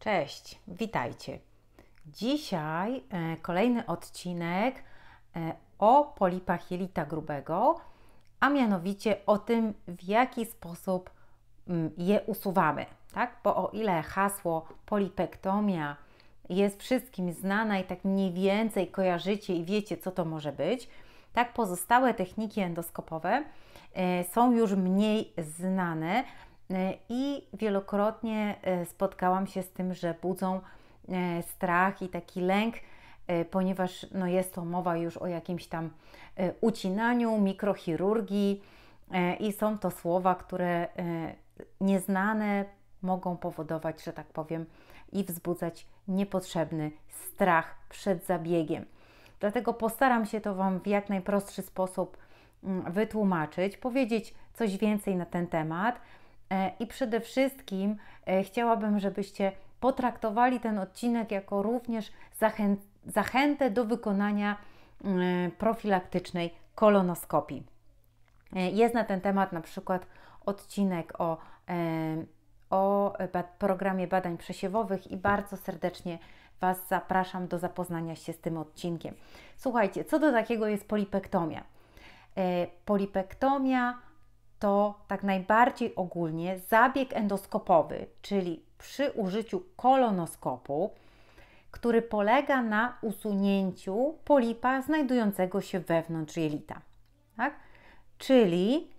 Cześć, witajcie. Dzisiaj e, kolejny odcinek e, o polipach jelita grubego, a mianowicie o tym, w jaki sposób mm, je usuwamy. Tak? Bo o ile hasło polipektomia jest wszystkim znane i tak mniej więcej kojarzycie i wiecie, co to może być, tak pozostałe techniki endoskopowe e, są już mniej znane E, I wielokrotnie e, spotkałam się z tym, że budzą e, strach i taki lęk, ponieważ no jest to mowa już o jakimś tam ucinaniu, mikrochirurgii i są to słowa, które nieznane mogą powodować, że tak powiem, i wzbudzać niepotrzebny strach przed zabiegiem. Dlatego postaram się to Wam w jak najprostszy sposób mm, wytłumaczyć, powiedzieć coś więcej na ten temat E, I przede wszystkim e, chciałabym, żebyście potraktowali ten odcinek jako również zachętę do wykonania e, profilaktycznej kolonoskopii. Jest na ten temat na przykład odcinek o, o programie badań przesiewowych i bardzo serdecznie Was zapraszam do zapoznania się z tym odcinkiem. Słuchajcie, co do takiego jest polipektomia. Polipektomia to tak najbardziej ogólnie zabieg endoskopowy, czyli przy użyciu kolonoskopu, który polega na usunięciu polipa znajdującego się wewnątrz jelita. Tak? Czyli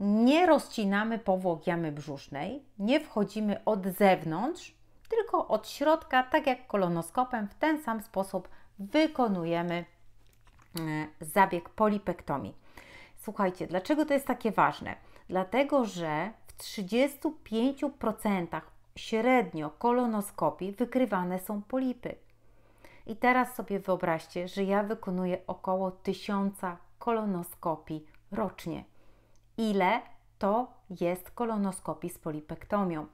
nie rozcinamy powłok jamy brzusznej, nie wchodzimy od zewnątrz, tylko od środka, tak jak kolonoskopem, w ten sam sposób wykonujemy e, zabieg polipektomii. Słuchajcie, dlaczego to jest takie ważne? Dlatego, że w 35% średnio kolonoskopii wykrywane są polipy. I teraz sobie wyobraźcie, że ja wykonuję około 1000 kolonoskopii rocznie. Ile to jest kolonoskopii z polipektomią?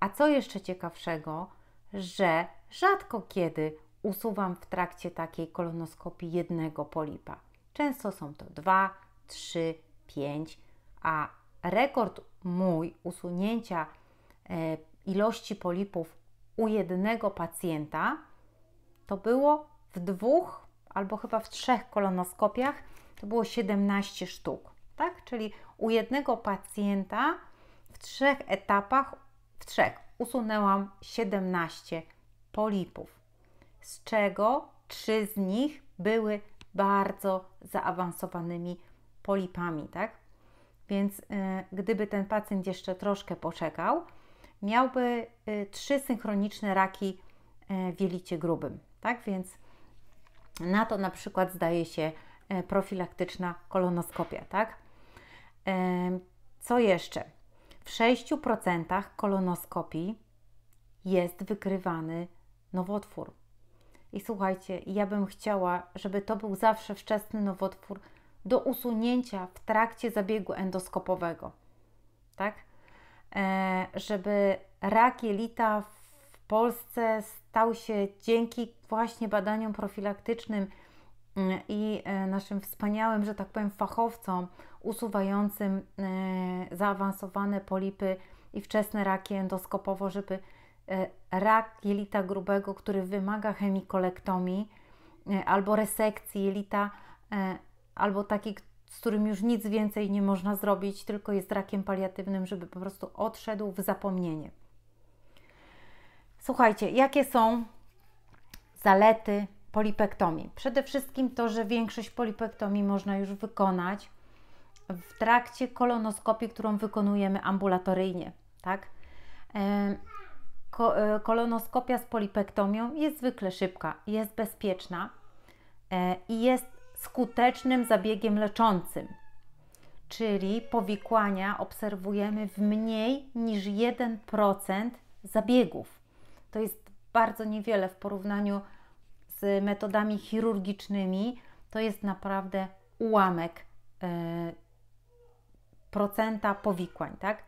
A co jeszcze ciekawszego, że rzadko kiedy usuwam w trakcie takiej kolonoskopii jednego polipa. Często są to dwa, 3, 5, a rekord mój usunięcia e, ilości polipów u jednego pacjenta to było w dwóch albo chyba w trzech kolonoskopiach to było 17 sztuk, tak? Czyli u jednego pacjenta w trzech etapach, w trzech usunęłam 17 polipów, z czego trzy z nich były bardzo zaawansowanymi polipami, tak? Więc y, gdyby ten pacjent jeszcze troszkę poczekał, miałby y, trzy synchroniczne raki y, w jelicie grubym, tak? Więc na to na przykład zdaje się profilaktyczna kolonoskopia, tak? Co jeszcze? W 6% kolonoskopii jest wykrywany nowotwór. I słuchajcie, ja bym chciała, żeby to był zawsze wczesny nowotwór do usunięcia w trakcie zabiegu endoskopowego, tak? E, żeby rak jelita w Polsce stał się dzięki właśnie badaniom profilaktycznym mm, i e, naszym wspaniałym, że tak powiem, fachowcom usuwającym e, zaawansowane polipy i wczesne raki endoskopowo, żeby e, rak jelita grubego, który wymaga chemikolektomii albo resekcji jelita, albo taki, z którym już nic więcej nie można zrobić, tylko jest rakiem paliatywnym, żeby po prostu odszedł w zapomnienie. Słuchajcie, jakie są zalety polipektomii? Przede wszystkim to, że większość polipektomii można już wykonać w trakcie kolonoskopii, którą wykonujemy ambulatoryjnie, tak? E, e, kolonoskopia z polipektomią jest zwykle szybka, jest bezpieczna e, i jest skutecznym zabiegiem leczącym, czyli powikłania obserwujemy w mniej niż 1% zabiegów. To jest bardzo niewiele w porównaniu z metodami chirurgicznymi. To jest naprawdę ułamek e, procenta powikłań, tak?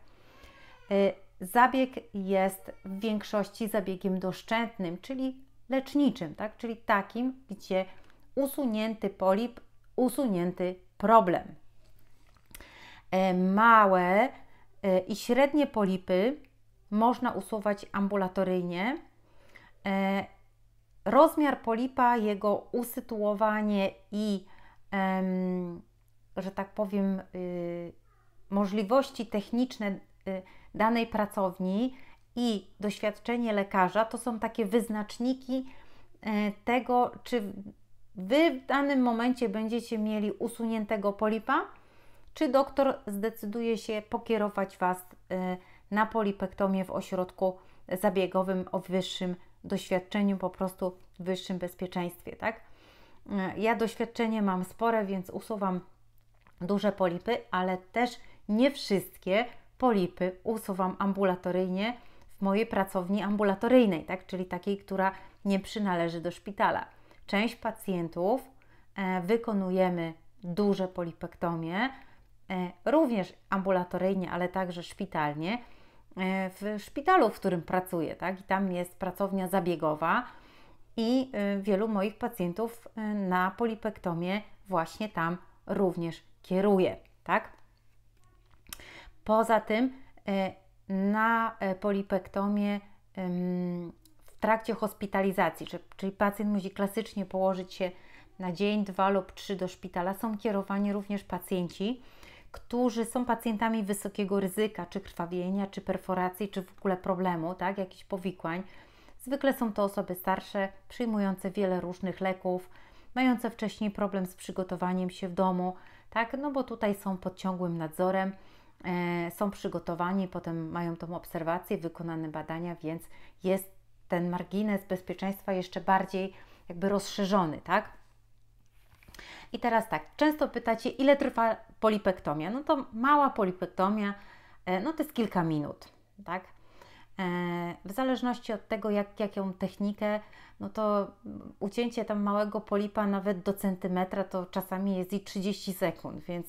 E, zabieg jest w większości zabiegiem doszczętnym, czyli leczniczym, tak? Czyli takim, gdzie usunięty polip, usunięty problem. E, małe e, i średnie polipy można usuwać ambulatoryjnie. E, rozmiar polipa, jego usytuowanie i, że tak powiem, y, możliwości techniczne y, danej pracowni i doświadczenie lekarza to są takie wyznaczniki tego, czy Wy w danym momencie będziecie mieli usuniętego polipa, czy doktor zdecyduje się pokierować Was y, na polipektomię w ośrodku zabiegowym o wyższym doświadczeniu, po prostu wyższym bezpieczeństwie, tak? Y, ja doświadczenie mam spore, więc usuwam duże polipy, ale też nie wszystkie polipy usuwam ambulatoryjnie w mojej pracowni ambulatoryjnej, tak? czyli takiej, która nie przynależy do szpitala część pacjentów e, wykonujemy duże polipektomie, e, również ambulatoryjnie, ale także szpitalnie, e, w szpitalu, w którym pracuję, tak? I tam jest pracownia zabiegowa i wielu moich pacjentów na polipektomie właśnie tam również kieruje, tak? Poza tym na polipektomie trakcie hospitalizacji, czyli pacjent musi klasycznie położyć się na dzień, dwa lub trzy do szpitala, są kierowani również pacjenci, którzy są pacjentami wysokiego ryzyka, czy krwawienia, czy perforacji, czy w ogóle problemu, tak, jakichś powikłań. Zwykle są to osoby starsze, przyjmujące wiele różnych leków, mające wcześniej problem z przygotowaniem się w domu, tak, no bo tutaj są pod ciągłym nadzorem, e, są przygotowani, potem mają tą obserwację, wykonane badania, więc jest ten margines bezpieczeństwa jeszcze bardziej jakby rozszerzony, tak? I teraz tak, często pytacie, ile trwa polipektomia? No to mała polipektomia, e, no to jest kilka minut, tak? E, w zależności od tego, jak, jaką technikę, no to ucięcie tam małego polipa nawet do centymetra to czasami jest i 30 sekund, więc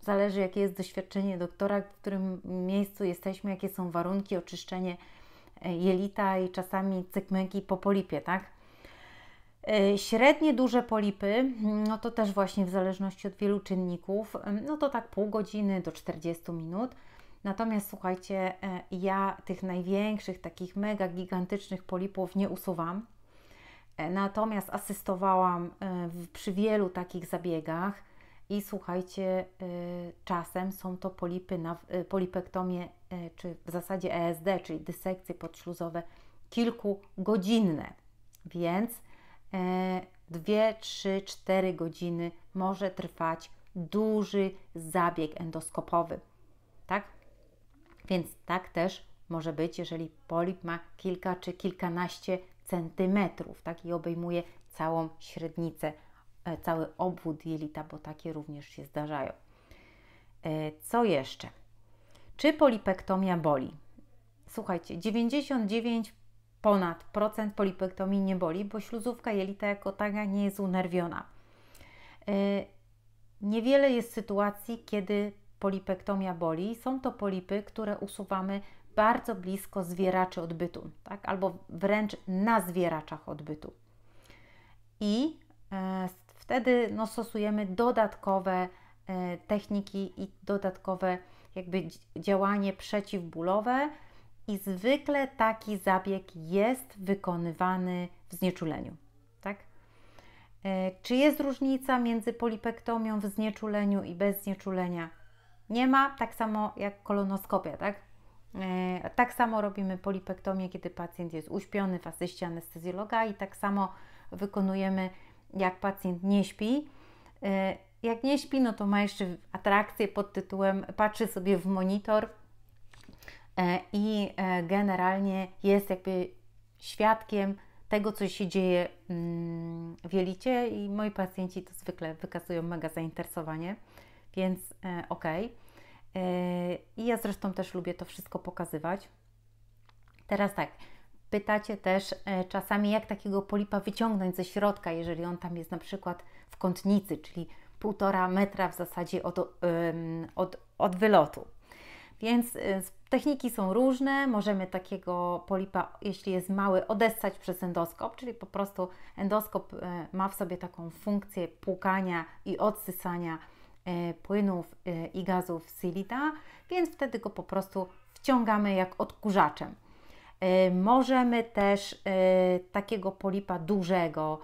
zależy jakie jest doświadczenie doktora, w którym miejscu jesteśmy, jakie są warunki, oczyszczenie E, jelita i czasami cykmyki po polipie, tak? E, średnie duże polipy, mm, no to też właśnie w zależności od wielu czynników, mm, no to tak pół godziny do 40 minut. Natomiast słuchajcie, e, ja tych największych, takich mega gigantycznych polipów nie usuwam. Natomiast asystowałam przy wielu takich zabiegach i słuchajcie, y, czasem są to polipy na y, polipektomie, y, czy w zasadzie ESD, czyli dysekcje podśluzowe kilkugodzinne. Więc 2, 3, 4 godziny może trwać duży zabieg endoskopowy. Tak? Więc tak też może być, jeżeli polip ma kilka czy kilkanaście centymetrów, tak? I obejmuje całą średnicę E, cały obwód jelita, bo takie również się zdarzają. E, co jeszcze? Czy polipektomia boli? Słuchajcie, 99 ponad procent polipektomii nie boli, bo śluzówka jelita jako taka nie jest unerwiona. E, niewiele jest sytuacji, kiedy polipektomia boli. Są to polipy, które usuwamy bardzo blisko zwieraczy odbytu, tak? albo wręcz na zwieraczach odbytu. I Wtedy no, stosujemy dodatkowe e, techniki i dodatkowe jakby działanie przeciwbólowe i zwykle taki zabieg jest wykonywany w znieczuleniu. Tak? E, czy jest różnica między polipektomią w znieczuleniu i bez znieczulenia? Nie ma, tak samo jak kolonoskopia, tak? E, tak samo robimy polipektomię, kiedy pacjent jest uśpiony w asyście anestezjologa i tak samo wykonujemy jak pacjent nie śpi. Y, jak nie śpi, no to ma jeszcze atrakcję pod tytułem patrzy sobie w monitor e, i e, generalnie jest jakby świadkiem tego, co się dzieje mm, w jelicie i moi pacjenci to zwykle wykazują mega zainteresowanie, więc e, okej. Okay. I ja zresztą też lubię to wszystko pokazywać. Teraz tak, pytacie też e, czasami, jak takiego polipa wyciągnąć ze środka, jeżeli on tam jest na przykład w kątnicy, czyli półtora metra w zasadzie od, od, od wylotu. Więc e, techniki są różne. Możemy takiego polipa, jeśli jest mały, odessać przez endoskop, czyli po prostu endoskop e, ma w sobie taką funkcję płukania i odsysania płynów i gazów z silita, więc wtedy go po prostu wciągamy jak odkurzaczem. Y, możemy też y, takiego polipa dużego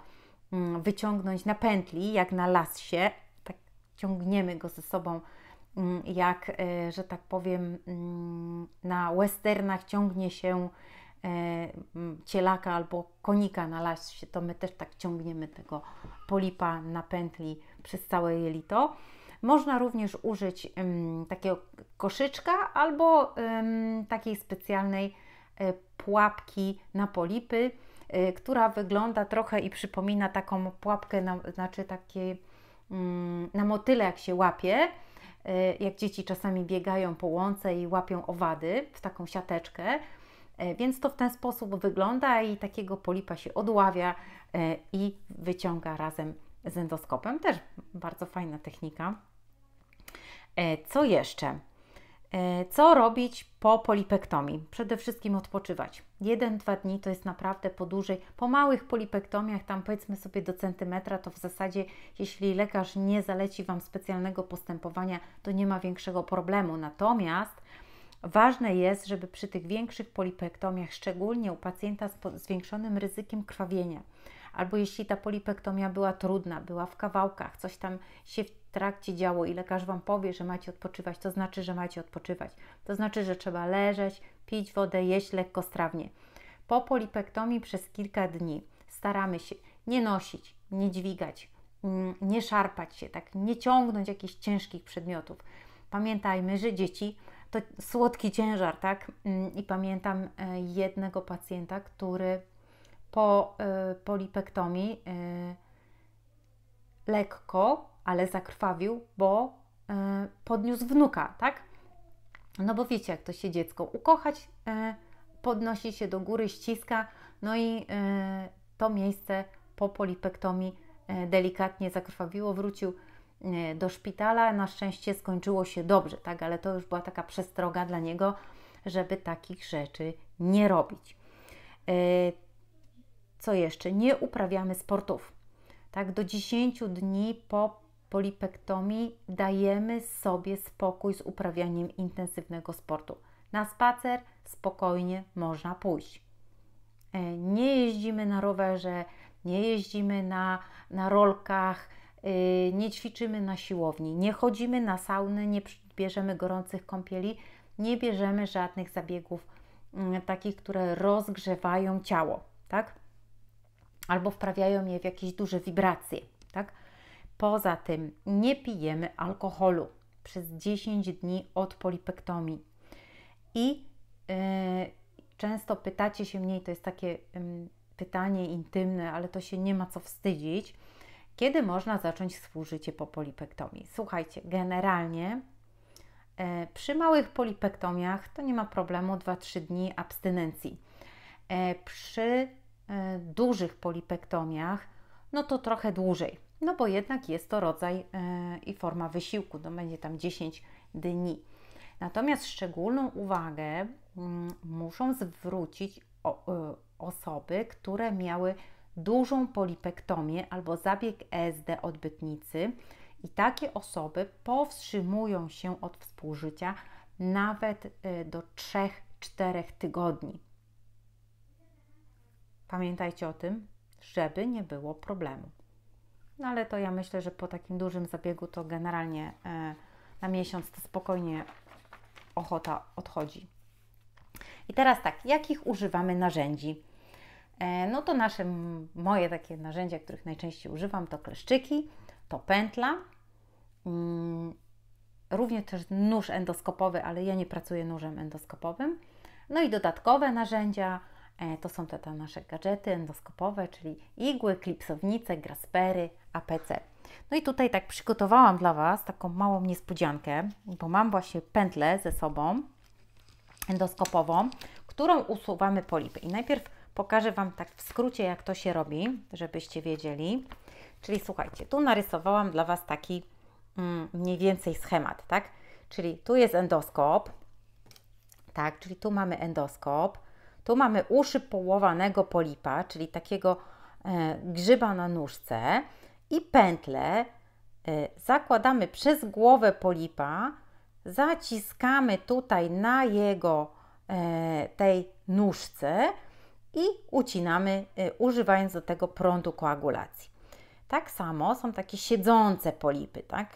mm, wyciągnąć na pętli, jak na lasie. Tak ciągniemy go ze sobą, mm, jak, y, że tak powiem, mm, na westernach ciągnie się cielaka albo konika na lasie, to my też tak ciągniemy tego polipa na pętli przez całe jelito. Można również użyć um, takiego koszyczka albo um, takiej specjalnej E, pułapki na polipy, e, która wygląda trochę i przypomina taką pułapkę, na, znaczy takie mm, na motyle, jak się łapie, e, jak dzieci czasami biegają po łące i łapią owady w taką siateczkę. Więc to w ten sposób wygląda i takiego polipa się odławia i wyciąga razem z endoskopem. Też bardzo fajna technika. Co jeszcze? E, co robić po polipektomii? Przede wszystkim odpoczywać. 1-2 dni to jest naprawdę po dłużej. po małych polipektomiach, tam powiedzmy sobie do centymetra, to w zasadzie jeśli lekarz nie zaleci Wam specjalnego postępowania, to nie ma większego problemu. Natomiast Ważne jest, żeby przy tych większych polipektomiach, szczególnie u pacjenta z zwiększonym ryzykiem krwawienia, albo jeśli ta polipektomia była trudna, była w kawałkach, coś tam się w trakcie działo i lekarz Wam powie, że macie odpoczywać, to znaczy, że macie odpoczywać. To znaczy, że trzeba leżeć, pić wodę, jeść lekkostrawnie. Po polipektomii przez kilka dni staramy się nie nosić, nie dźwigać, mm, nie szarpać się, tak, nie ciągnąć jakichś ciężkich przedmiotów. Pamiętajmy, że dzieci to słodki ciężar, tak? Mm, I pamiętam e, jednego pacjenta, który po y, polipektomii y, lekko, ale zakrwawił, bo y, podniósł wnuka, tak? No bo wiecie, jak to się dziecko ukochać, podnosi się do góry, ściska, no i to miejsce po polipektomii delikatnie zakrwawiło, wrócił do szpitala. Na szczęście skończyło się dobrze, tak, ale to już była taka przestroga dla niego, żeby takich rzeczy nie robić. Co jeszcze? Nie uprawiamy sportów. Tak, do 10 dni po polipektomii dajemy sobie spokój z uprawianiem intensywnego sportu. Na spacer spokojnie można pójść. E, nie jeździmy na rowerze, nie jeździmy na, na rolkach, y, nie ćwiczymy na siłowni, nie chodzimy na saunę, nie bierzemy gorących kąpieli, nie bierzemy żadnych zabiegów mm, takich, które rozgrzewają ciało, tak? albo wprawiają je w jakieś duże wibracje. Tak? Poza tym nie pijemy alkoholu przez 10 dni od polipektomii. I yy, często pytacie się mnie, to jest takie yy, pytanie intymne, ale to się nie ma co wstydzić, kiedy można zacząć współżycie po polipektomii? Słuchajcie, generalnie yy, przy małych polipektomiach to nie ma problemu 2-3 dni abstynencji. E, przy E, dużych polipektomiach, no to trochę dłużej, no bo jednak jest to rodzaj e, i forma wysiłku, to no będzie tam 10 dni. Natomiast szczególną uwagę mm, muszą zwrócić e, osoby, które miały dużą polipektomię albo zabieg ESD odbytnicy i takie osoby powstrzymują się od współżycia nawet do 3-4 tygodni. Pamiętajcie o tym, żeby nie było problemu. No ale to ja myślę, że po takim dużym zabiegu to generalnie e, na miesiąc to spokojnie ochota odchodzi. I teraz tak, jakich używamy narzędzi? E, no to nasze, moje takie narzędzia, których najczęściej używam, to kleszczyki, to pętla, mm, również też nóż endoskopowy, ale ja nie pracuję nóżem endoskopowym. No i dodatkowe narzędzia, E, to są te, te nasze gadżety endoskopowe, czyli igły, klipsownice, graspery, APC. No i tutaj tak przygotowałam dla Was taką małą niespodziankę, bo mam właśnie pętlę ze sobą endoskopową, którą usuwamy polipy. I najpierw pokażę Wam tak w skrócie, jak to się robi, żebyście wiedzieli. Czyli słuchajcie, tu narysowałam dla Was taki mm, mniej więcej schemat, tak? Czyli tu jest endoskop, tak? Czyli tu mamy endoskop, tu mamy uszy połowanego polipa, czyli takiego e, grzyba na nóżce i pętlę e, zakładamy przez głowę polipa, zaciskamy tutaj na jego e, tej nóżce i ucinamy, używając do tego prądu koagulacji. Tak samo są takie siedzące polipy, tak?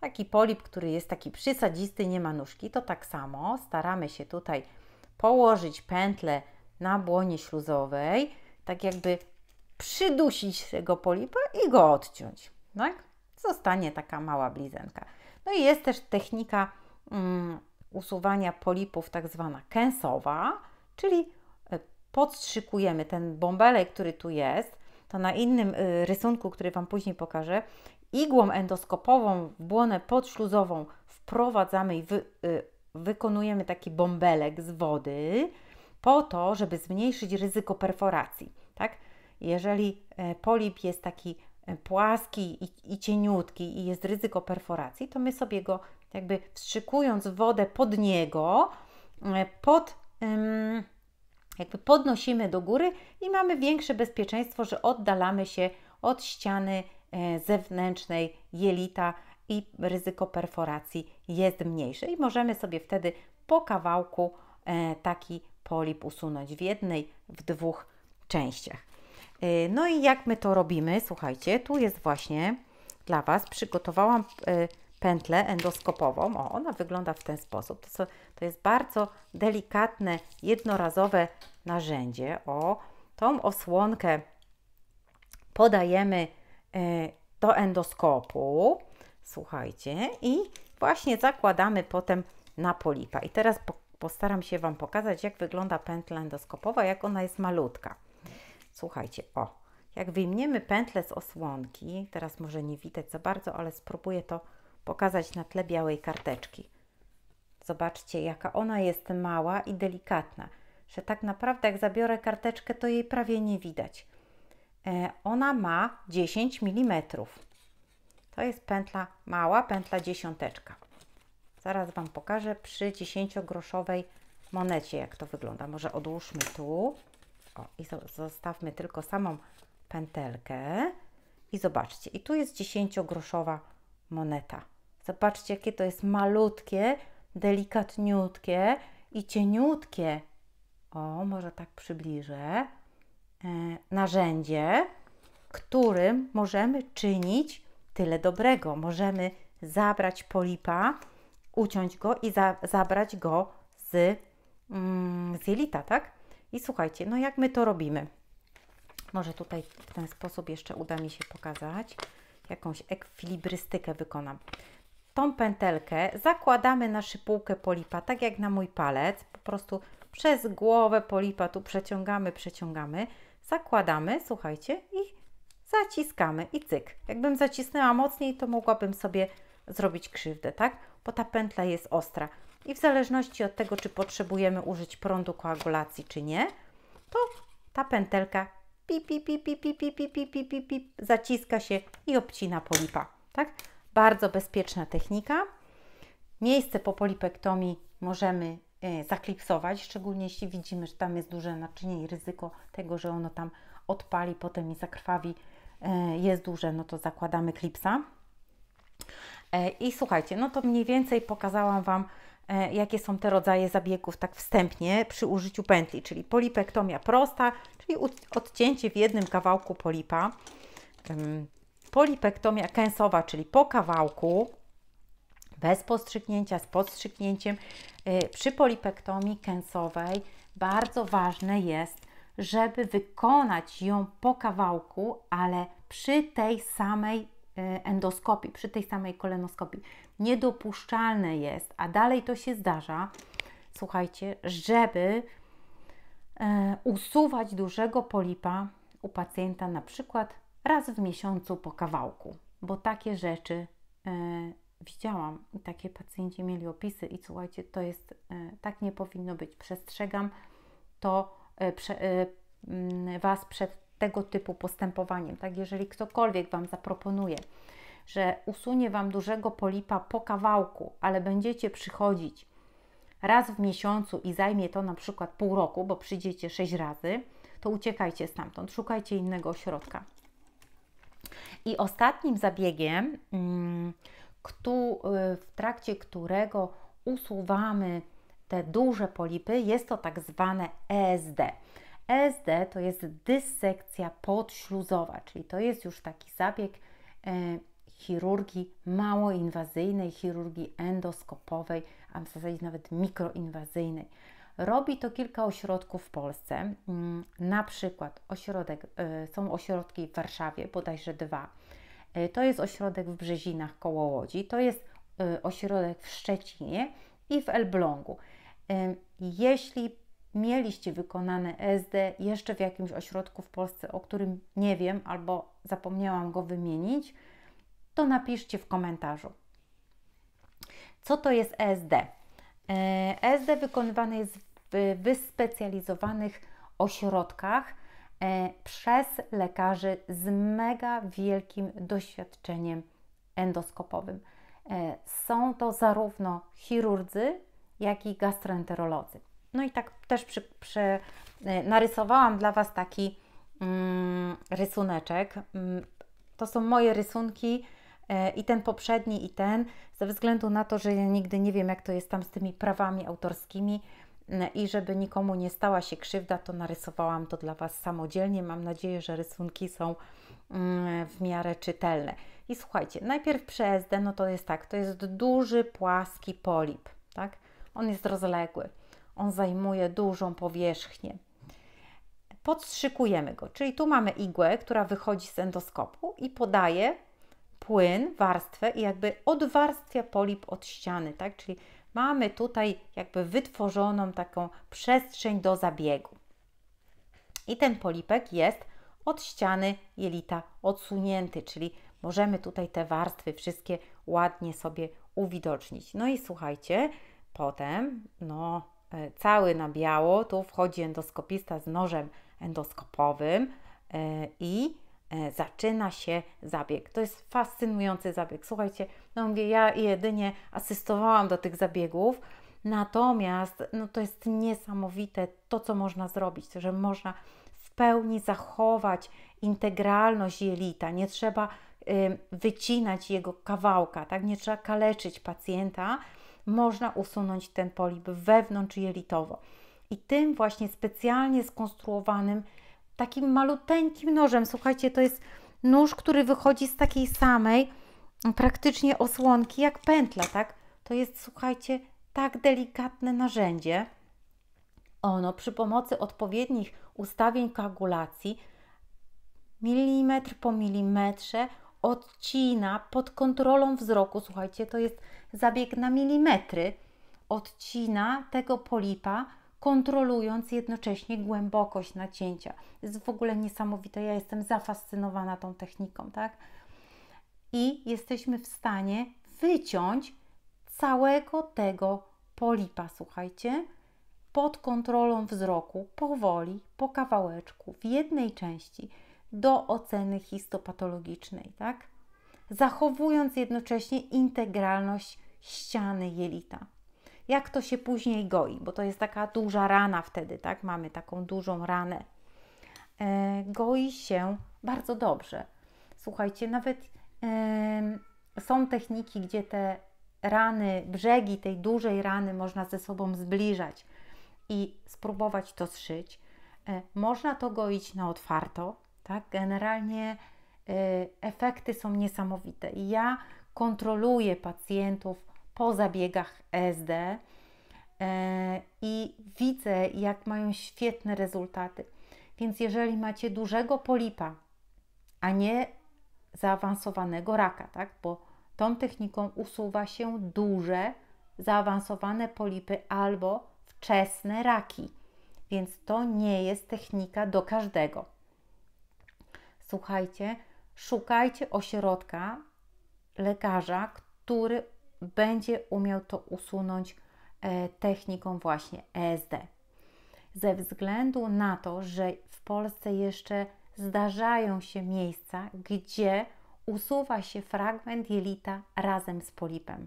Taki polip, który jest taki przysadzisty, nie ma nóżki, to tak samo staramy się tutaj położyć pętlę na błonie śluzowej, tak jakby przydusić tego polipa i go odciąć. Tak? Zostanie taka mała blizenka. No i jest też technika mm, usuwania polipów, tak zwana kęsowa, czyli e, podstrzykujemy ten bąbelek, który tu jest, to na innym y, rysunku, który Wam później pokażę, igłą endoskopową w błonę podśluzową wprowadzamy i wy, y, wykonujemy taki bąbelek z wody po to, żeby zmniejszyć ryzyko perforacji. Tak? Jeżeli e, polip jest taki e, płaski i, i cieniutki i jest ryzyko perforacji, to my sobie go jakby wstrzykując wodę pod niego, e, pod, jakby podnosimy do góry i mamy większe bezpieczeństwo, że oddalamy się od ściany zewnętrznej jelita i ryzyko perforacji jest mniejsze i możemy sobie wtedy po kawałku e, taki polip usunąć w jednej, w dwóch częściach. E, no i jak my to robimy? Słuchajcie, tu jest właśnie dla Was przygotowałam e, pętlę endoskopową. O, ona wygląda w ten sposób. to jest bardzo delikatne, jednorazowe narzędzie. O, tą osłonkę podajemy do endoskopu. Słuchajcie, i właśnie zakładamy potem na polipa. I teraz po, postaram się Wam pokazać, jak wygląda pętla endoskopowa, jak ona jest malutka. Słuchajcie, o, jak wyjmiemy pętlę z osłonki, teraz może nie widać za bardzo, ale spróbuję to pokazać na tle białej karteczki. Zobaczcie, jaka ona jest mała i delikatna, że tak naprawdę jak zabiorę karteczkę, to jej prawie nie widać. E, ona ma 10 mm. To jest pętla mała, pętla dziesiąteczka. Zaraz Wam pokażę przy dziesięciogroszowej groszowej monecie, jak to wygląda. Może odłóżmy tu o, i zostawmy tylko samą pętelkę. I zobaczcie, i tu jest dziesięciogroszowa groszowa moneta. Zobaczcie, jakie to jest malutkie, delikatniutkie i cieniutkie. O, może tak przybliżę. E, narzędzie, którym możemy czynić tyle dobrego. Możemy zabrać polipa, uciąć go i za, zabrać go z, mm, z jelita, tak? I słuchajcie, no jak my to robimy? Może tutaj w ten sposób jeszcze uda mi się pokazać. Jakąś ekwilibrystykę wykonam. Tą pętelkę zakładamy na szypułkę polipa, tak jak na mój palec. Po prostu przez głowę polipa tu przeciągamy, przeciągamy, zakładamy, słuchajcie, i zaciskamy i cyk. Jakbym zacisnęła mocniej, to mogłabym sobie zrobić krzywdę, tak? Bo ta pętla jest ostra. I w zależności od tego, czy potrzebujemy użyć prądu koagulacji, czy nie, to ta pętelka pi pi pi pi pi pi pi pi pi pi zaciska się i obcina polipa, tak? Bardzo bezpieczna technika. Miejsce po polipektomii możemy e, zaklipsować, szczególnie jeśli widzimy, że tam jest duże naczynie i ryzyko tego, że ono tam odpali potem i zakrwawi E, jest duże, no to zakładamy klipsa. E, I słuchajcie, no to mniej więcej pokazałam Wam, e, jakie są te rodzaje zabiegów tak wstępnie przy użyciu pętli, czyli polipektomia prosta, czyli odcięcie w jednym kawałku polipa, polipektomia kęsowa, czyli po kawałku, bez postrzyknięcia, z postrzyknięciem. Przy polipektomii kęsowej bardzo ważne jest żeby wykonać ją po kawałku, ale przy tej samej e, endoskopii, przy tej samej kolonoskopii. Niedopuszczalne jest, a dalej to się zdarza, słuchajcie, żeby e, usuwać dużego polipa u pacjenta na przykład raz w miesiącu po kawałku, bo takie rzeczy e, widziałam i takie pacjenci mieli opisy i słuchajcie, to jest, tak nie powinno być, przestrzegam to E, e, mm, was przed tego typu postępowaniem. Tak, jeżeli ktokolwiek Wam zaproponuje, że usunie Wam dużego polipa po kawałku, ale będziecie przychodzić raz w miesiącu i zajmie to na przykład pół roku, bo przyjdziecie sześć razy, to uciekajcie stamtąd, szukajcie innego ośrodka. I ostatnim zabiegiem, mm, e, w trakcie którego usuwamy te duże polipy, jest to tak zwane ESD. ESD to jest dyssekcja podśluzowa, czyli to jest już taki zabieg e, chirurgii małoinwazyjnej, chirurgii endoskopowej, a w zasadzie nawet mikroinwazyjnej. Robi to kilka ośrodków w Polsce, mm, na przykład ośrodek, e, są ośrodki w Warszawie, bodajże dwa. E, to jest ośrodek w Brzezinach koło Łodzi, to jest ośrodek w Szczecinie i w Elblągu. Jeśli mieliście wykonane SD jeszcze w jakimś ośrodku w Polsce, o którym nie wiem albo zapomniałam go wymienić, to napiszcie w komentarzu. Co to jest SD. E, SD wykonywane jest w wyspecjalizowanych ośrodkach e, przez lekarzy z mega wielkim doświadczeniem endoskopowym. E, są to zarówno chirurdzy, jak i gastroenterolodzy. No i tak też przy, przy, y, narysowałam dla Was taki mm, rysuneczek. Mm, to są moje rysunki y, i ten poprzedni, i ten, ze względu na to, że ja nigdy nie wiem, jak to jest tam z tymi prawami autorskimi y, i żeby nikomu nie stała się krzywda, to narysowałam to dla Was samodzielnie. Mam nadzieję, że rysunki są mm, w miarę czytelne. I słuchajcie, najpierw przez no to jest tak, to jest duży, płaski polip, tak? On jest rozległy, on zajmuje dużą powierzchnię. Podstrzykujemy go, czyli tu mamy igłę, która wychodzi z endoskopu i podaje płyn, warstwę i jakby odwarstwia polip od ściany, tak? Czyli mamy tutaj jakby wytworzoną taką przestrzeń do zabiegu. I ten polipek jest od ściany jelita odsunięty, czyli możemy tutaj te warstwy wszystkie ładnie sobie uwidocznić. No i słuchajcie, Potem, no, e, cały na biało, tu wchodzi endoskopista z nożem endoskopowym e, i e, zaczyna się zabieg. To jest fascynujący zabieg. Słuchajcie, no mówię, ja jedynie asystowałam do tych zabiegów, natomiast no to jest niesamowite to, co można zrobić, że można w pełni zachować integralność jelita. Nie trzeba y, wycinać jego kawałka, tak? Nie trzeba kaleczyć pacjenta, można usunąć ten polip wewnątrz jelitowo. I tym właśnie specjalnie skonstruowanym, takim maluteńkim nożem, słuchajcie, to jest nóż, który wychodzi z takiej samej mm, praktycznie osłonki jak pętla, tak? To jest, słuchajcie, tak delikatne narzędzie. Ono przy pomocy odpowiednich ustawień koagulacji milimetr po milimetrze odcina pod kontrolą wzroku. Słuchajcie, to jest zabieg na milimetry odcina tego polipa, kontrolując jednocześnie głębokość nacięcia. Jest w ogóle niesamowite. Ja jestem zafascynowana tą techniką, tak? I jesteśmy w stanie wyciąć całego tego polipa, słuchajcie, pod kontrolą wzroku, powoli, po kawałeczku, w jednej części do oceny histopatologicznej, tak? zachowując jednocześnie integralność ściany jelita. Jak to się później goi, bo to jest taka duża rana wtedy, tak? Mamy taką dużą ranę. E, goi się bardzo dobrze. Słuchajcie, nawet e, są techniki, gdzie te rany, brzegi tej dużej rany można ze sobą zbliżać i spróbować to zszyć. E, można to goić na otwarto, tak? Generalnie Y, efekty są niesamowite. I ja kontroluję pacjentów po zabiegach SD y, i widzę, jak mają świetne rezultaty. Więc jeżeli macie dużego polipa, a nie zaawansowanego raka, tak? bo tą techniką usuwa się duże, zaawansowane polipy albo wczesne raki. Więc to nie jest technika do każdego. Słuchajcie, szukajcie ośrodka, lekarza, który będzie umiał to usunąć e, techniką właśnie ESD. Ze względu na to, że w Polsce jeszcze zdarzają się miejsca, gdzie usuwa się fragment jelita razem z polipem.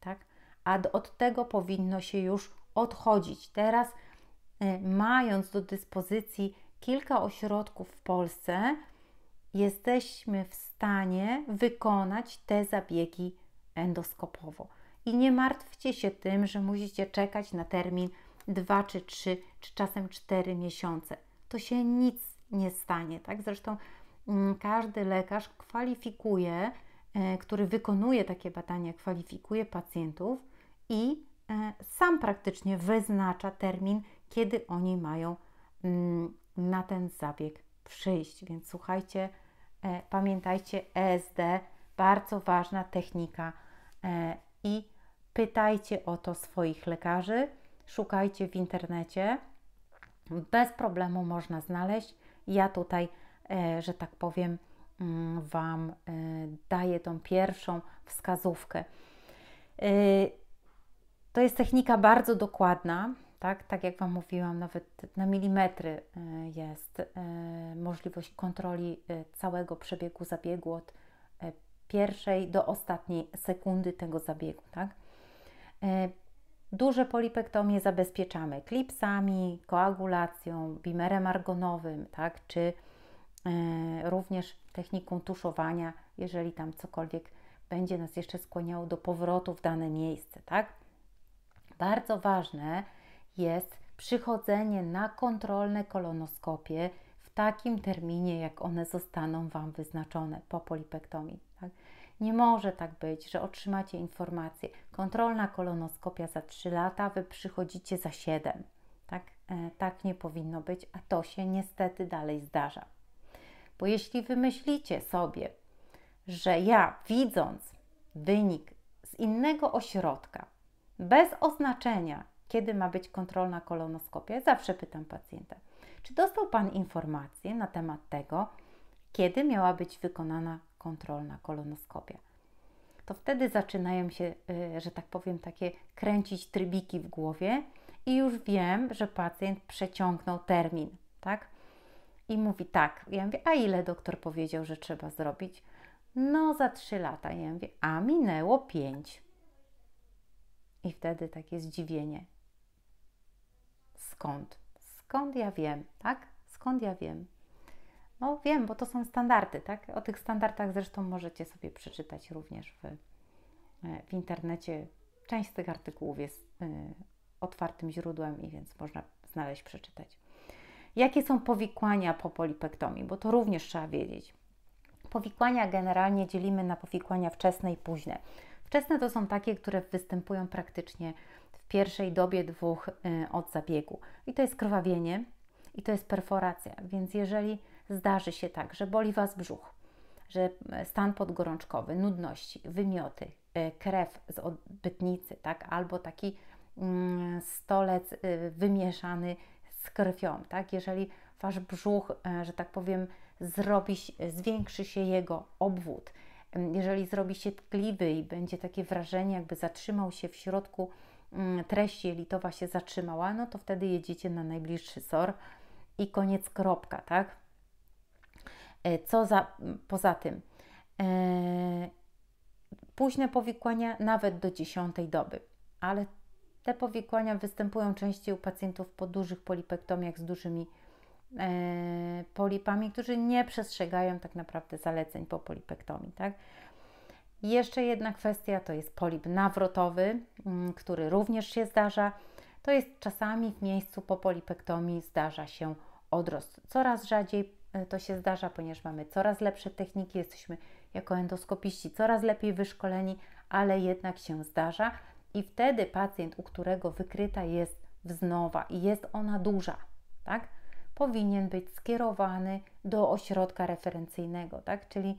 Tak? A od tego powinno się już odchodzić. Teraz, e, mając do dyspozycji kilka ośrodków w Polsce, jesteśmy w stanie wykonać te zabiegi endoskopowo. I nie martwcie się tym, że musicie czekać na termin 2 czy 3, czy czasem 4 miesiące. To się nic nie stanie, tak? Zresztą mm, każdy lekarz kwalifikuje, e, który wykonuje takie badania, kwalifikuje pacjentów i e, sam praktycznie wyznacza termin, kiedy oni mają mm, na ten zabieg przyjść. Więc słuchajcie, e, pamiętajcie, ESD bardzo ważna technika e, i pytajcie o to swoich lekarzy, szukajcie w internecie. Bez problemu można znaleźć. Ja tutaj, e, że tak powiem, mm, Wam e, daję tą pierwszą wskazówkę. E, to jest technika bardzo dokładna, tak, tak jak Wam mówiłam, nawet na milimetry e, jest e, możliwość kontroli e, całego przebiegu zabiegu od pierwszej do ostatniej sekundy tego zabiegu. Tak? Duże polipektomie zabezpieczamy klipsami, koagulacją, bimerem argonowym, tak? czy również techniką tuszowania, jeżeli tam cokolwiek będzie nas jeszcze skłaniało do powrotu w dane miejsce. Tak? Bardzo ważne, jest przychodzenie na kontrolne kolonoskopie w takim terminie, jak one zostaną Wam wyznaczone po polipektomii. Tak? Nie może tak być, że otrzymacie informację. Kontrolna kolonoskopia za 3 lata, Wy przychodzicie za 7. Tak, e, tak nie powinno być, a to się niestety dalej zdarza. Bo jeśli wymyślicie sobie, że ja widząc wynik z innego ośrodka, bez oznaczenia kiedy ma być kontrolna kolonoskopia, zawsze pytam pacjenta, czy dostał Pan informację na temat tego, kiedy miała być wykonana kontrolna kolonoskopia? To wtedy zaczynają się, y, że tak powiem, takie kręcić trybiki w głowie i już wiem, że pacjent przeciągnął termin, tak? I mówi tak. Ja mówię, a ile doktor powiedział, że trzeba zrobić? No, za trzy lata. Ja mówię, a minęło pięć. I wtedy takie zdziwienie skąd. Skąd ja wiem, tak? Skąd ja wiem? No wiem, bo to są standardy, tak? O tych standardach zresztą możecie sobie przeczytać również w, e, w internecie. Część z tych artykułów jest y, otwartym źródłem i więc można znaleźć, przeczytać. Jakie są powikłania po polipektomii? Bo to również trzeba wiedzieć. Powikłania generalnie dzielimy na powikłania wczesne i późne. Wczesne to są takie, które występują praktycznie pierwszej dobie dwóch y, od zabiegu. I to jest krwawienie i to jest perforacja. Więc jeżeli zdarzy się tak, że boli Was brzuch, że y, stan podgorączkowy, nudności, wymioty, y, krew z odbytnicy, tak, albo taki mm, stolec wymieszany z krwią, tak, jeżeli Wasz brzuch, że tak powiem, zrobi, zwiększy się jego obwód, jeżeli zrobi się tkliwy i będzie takie wrażenie, jakby zatrzymał się w środku Mm, treść jelitowa się zatrzymała, no to wtedy jedziecie na najbliższy SOR i koniec kropka, tak? E, co za, poza tym? E, późne powikłania nawet do 10 doby, ale te powikłania występują częściej u pacjentów po dużych polipektomiach z dużymi e, polipami, którzy nie przestrzegają tak naprawdę zaleceń po polipektomii, tak? Jeszcze jedna kwestia to jest polip nawrotowy, mm, który również się zdarza. To jest czasami w miejscu po polipektomii zdarza się odrost. Coraz rzadziej e, to się zdarza, ponieważ mamy coraz lepsze techniki, jesteśmy jako endoskopiści coraz lepiej wyszkoleni, ale jednak się zdarza i wtedy pacjent, u którego wykryta jest wznowa i jest ona duża, tak? powinien być skierowany do ośrodka referencyjnego, tak? czyli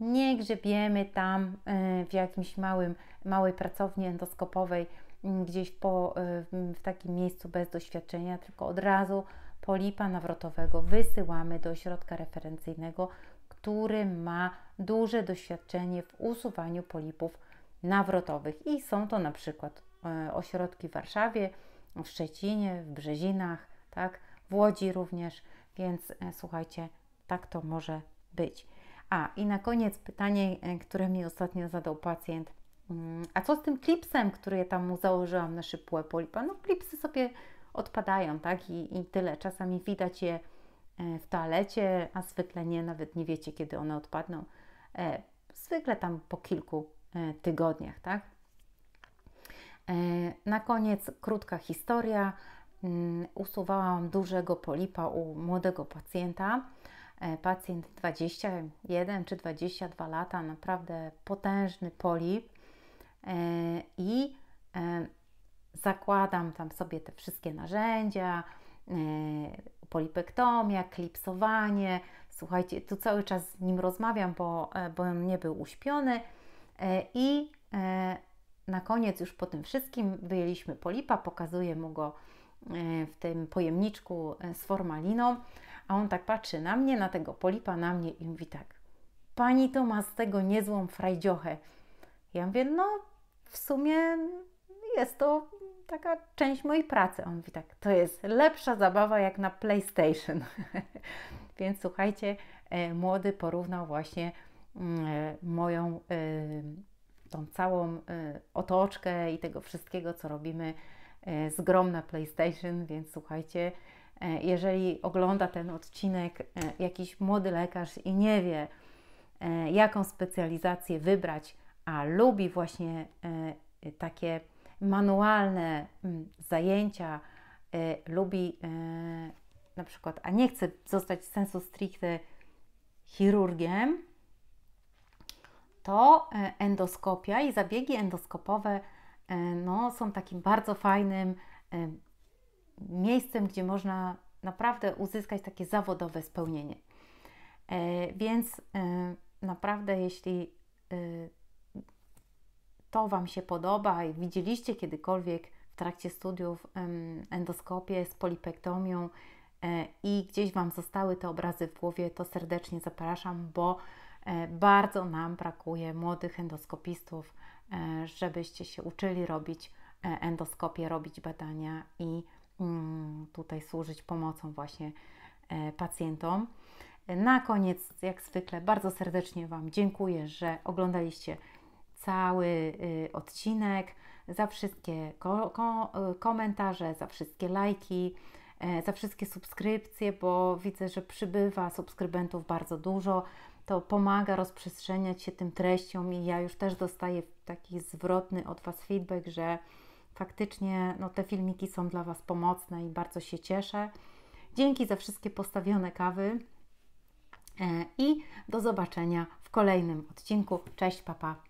nie grzebiemy tam e, w jakimś małym, małej pracowni endoskopowej, mm, gdzieś po, e, w takim miejscu bez doświadczenia, tylko od razu polipa nawrotowego wysyłamy do ośrodka referencyjnego, który ma duże doświadczenie w usuwaniu polipów nawrotowych. I są to na przykład e, ośrodki w Warszawie, w Szczecinie, w Brzezinach, tak, w Łodzi również, więc słuchajcie, tak to może być. A i na koniec pytanie, e, które mi ostatnio zadał pacjent. Mm, a co z tym klipsem, który ja tam mu założyłam na szypłę polipa? No klipsy sobie odpadają, tak? I, I tyle. Czasami widać je e, w toalecie, a zwykle nie, nawet nie wiecie, kiedy one odpadną. E, zwykle tam po kilku tygodniach, tak? Na koniec krótka historia. Mm, usuwałam dużego polipa u młodego pacjenta. E, pacjent 21 czy 22 lata, naprawdę potężny polip e, i e, zakładam tam sobie te wszystkie narzędzia, polipektomia, klipsowanie. Słuchajcie, tu cały czas z nim rozmawiam, bo, bo on nie był uśpiony i na koniec już po tym wszystkim wyjęliśmy polipa, pokazuję mu go w tym pojemniczku z formaliną. A on tak patrzy na mnie, na tego polipa, na mnie i mówi tak, pani to ma z tego niezłą frajdziochę. Ja mówię, no w sumie jest to taka część mojej pracy. On mówi tak, to jest lepsza zabawa jak na PlayStation. Więc słuchajcie, e, młody porównał właśnie mm, e, moją e, tą całą otoczkę i tego wszystkiego, co robimy z grom na PlayStation, więc słuchajcie, E, jeżeli ogląda ten odcinek e, jakiś młody lekarz i nie wie, e, jaką specjalizację wybrać, a lubi właśnie takie manualne mm, zajęcia, lubi na przykład, a nie chce zostać sensu stricte chirurgiem, to endoskopia i zabiegi endoskopowe no, są takim bardzo fajnym miejscem, gdzie można naprawdę uzyskać takie zawodowe spełnienie. E, więc e, naprawdę, jeśli e, to Wam się podoba i widzieliście kiedykolwiek w trakcie studiów endoskopię z polipektomią i gdzieś Wam zostały te obrazy w głowie, to serdecznie zapraszam, bo bardzo nam brakuje młodych endoskopistów, żebyście się uczyli robić endoskopię, robić badania i Mm, tutaj służyć pomocą właśnie e, pacjentom. Na koniec, jak zwykle, bardzo serdecznie Wam dziękuję, że oglądaliście cały y, odcinek, za wszystkie ko ko y, komentarze, za wszystkie lajki, e, za wszystkie subskrypcje, bo widzę, że przybywa subskrybentów bardzo dużo. To pomaga rozprzestrzeniać się tym treściom i ja już też dostaję taki zwrotny od Was feedback, że Faktycznie no, te filmiki są dla Was pomocne i bardzo się cieszę. Dzięki za wszystkie postawione kawy e, i do zobaczenia w kolejnym odcinku. Cześć, papa.